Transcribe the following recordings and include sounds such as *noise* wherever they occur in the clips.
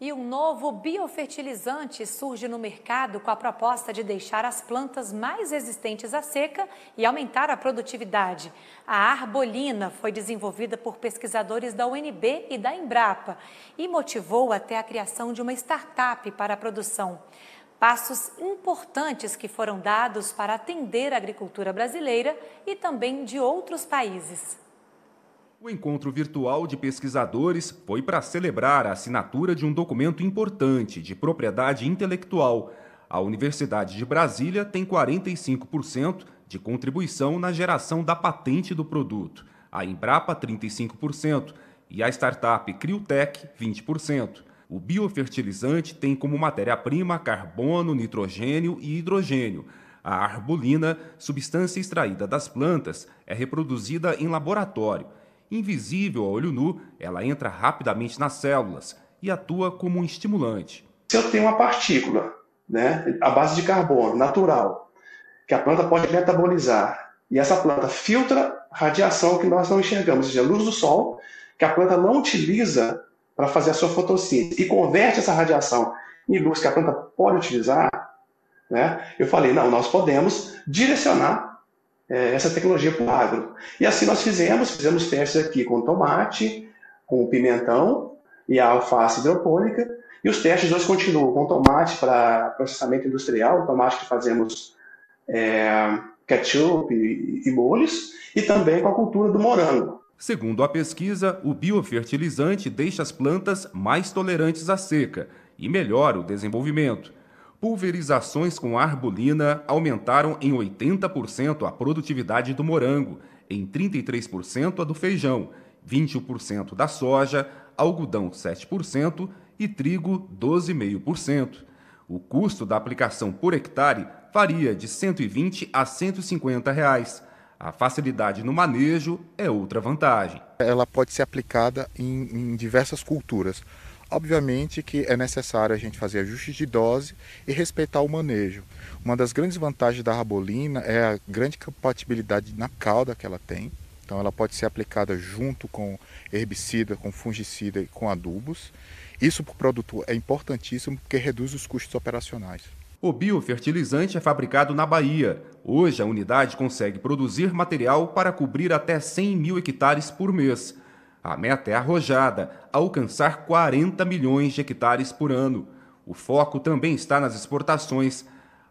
E um novo biofertilizante surge no mercado com a proposta de deixar as plantas mais resistentes à seca e aumentar a produtividade. A arbolina foi desenvolvida por pesquisadores da UNB e da Embrapa e motivou até a criação de uma startup para a produção. Passos importantes que foram dados para atender a agricultura brasileira e também de outros países. O encontro virtual de pesquisadores foi para celebrar a assinatura de um documento importante de propriedade intelectual. A Universidade de Brasília tem 45% de contribuição na geração da patente do produto, a Embrapa 35% e a startup Criotech 20%. O biofertilizante tem como matéria-prima carbono, nitrogênio e hidrogênio. A arbulina, substância extraída das plantas, é reproduzida em laboratório Invisível a olho nu, ela entra rapidamente nas células e atua como um estimulante. Se eu tenho uma partícula, né, a base de carbono natural, que a planta pode metabolizar, e essa planta filtra radiação que nós não enxergamos, ou seja, a luz do sol, que a planta não utiliza para fazer a sua fotossíntese, e converte essa radiação em luz que a planta pode utilizar, né, eu falei, não, nós podemos direcionar é, essa tecnologia para o agro. E assim nós fizemos, fizemos testes aqui com tomate, com pimentão e a alface hidropônica, e os testes hoje continuam com tomate para processamento industrial, tomate que fazemos é, ketchup e, e molhos, e também com a cultura do morango. Segundo a pesquisa, o biofertilizante deixa as plantas mais tolerantes à seca e melhora o desenvolvimento. Pulverizações com arbolina aumentaram em 80% a produtividade do morango, em 33% a do feijão, 20% da soja, algodão 7% e trigo 12,5%. O custo da aplicação por hectare varia de 120 a 150 reais. A facilidade no manejo é outra vantagem. Ela pode ser aplicada em, em diversas culturas Obviamente que é necessário a gente fazer ajustes de dose e respeitar o manejo. Uma das grandes vantagens da rabolina é a grande compatibilidade na cauda que ela tem. Então ela pode ser aplicada junto com herbicida, com fungicida e com adubos. Isso para o produtor é importantíssimo porque reduz os custos operacionais. O biofertilizante é fabricado na Bahia. Hoje, a unidade consegue produzir material para cobrir até 100 mil hectares por mês. A meta é arrojada, alcançar 40 milhões de hectares por ano. O foco também está nas exportações.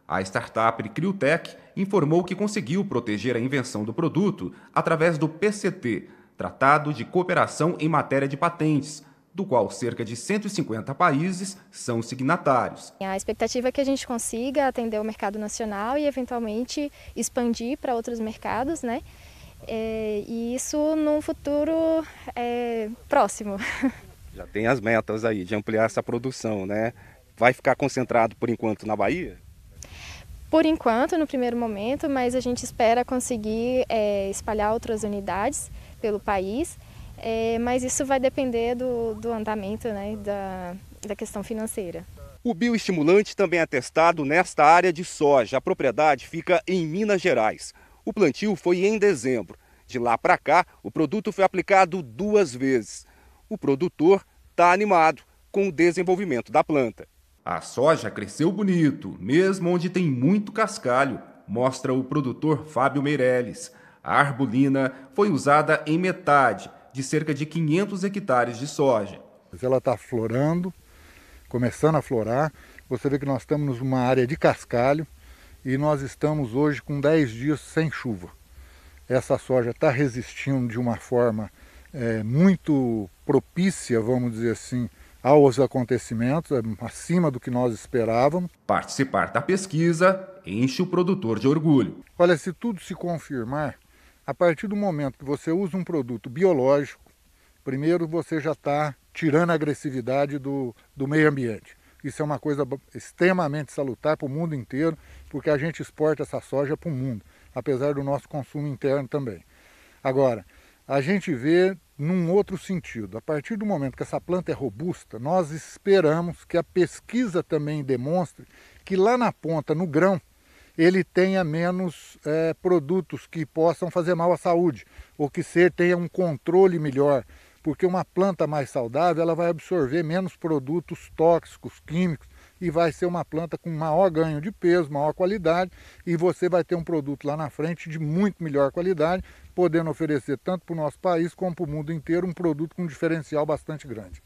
A startup Criotech informou que conseguiu proteger a invenção do produto através do PCT, Tratado de Cooperação em Matéria de Patentes, do qual cerca de 150 países são signatários. A expectativa é que a gente consiga atender o mercado nacional e eventualmente expandir para outros mercados, né? É, e isso num futuro é, próximo. *laughs* Já tem as metas aí de ampliar essa produção, né? Vai ficar concentrado por enquanto na Bahia? Por enquanto, no primeiro momento, mas a gente espera conseguir é, espalhar outras unidades pelo país. É, mas isso vai depender do, do andamento né, da, da questão financeira. O bioestimulante também é testado nesta área de soja. A propriedade fica em Minas Gerais. O plantio foi em dezembro. De lá para cá, o produto foi aplicado duas vezes. O produtor está animado com o desenvolvimento da planta. A soja cresceu bonito, mesmo onde tem muito cascalho, mostra o produtor Fábio Meirelles. A arbolina foi usada em metade de cerca de 500 hectares de soja. Ela está florando, começando a florar. Você vê que nós estamos numa área de cascalho e nós estamos hoje com 10 dias sem chuva. Essa soja está resistindo de uma forma é, muito propícia, vamos dizer assim, aos acontecimentos, é, acima do que nós esperávamos. Participar da pesquisa enche o produtor de orgulho. Olha, se tudo se confirmar, a partir do momento que você usa um produto biológico, primeiro você já está tirando a agressividade do, do meio ambiente. Isso é uma coisa extremamente salutar para o mundo inteiro, porque a gente exporta essa soja para o mundo, apesar do nosso consumo interno também. Agora, a gente vê num outro sentido. A partir do momento que essa planta é robusta, nós esperamos que a pesquisa também demonstre que lá na ponta, no grão, ele tenha menos é, produtos que possam fazer mal à saúde, ou que ser tenha um controle melhor porque uma planta mais saudável ela vai absorver menos produtos tóxicos, químicos e vai ser uma planta com maior ganho de peso, maior qualidade e você vai ter um produto lá na frente de muito melhor qualidade, podendo oferecer tanto para o nosso país como para o mundo inteiro um produto com um diferencial bastante grande.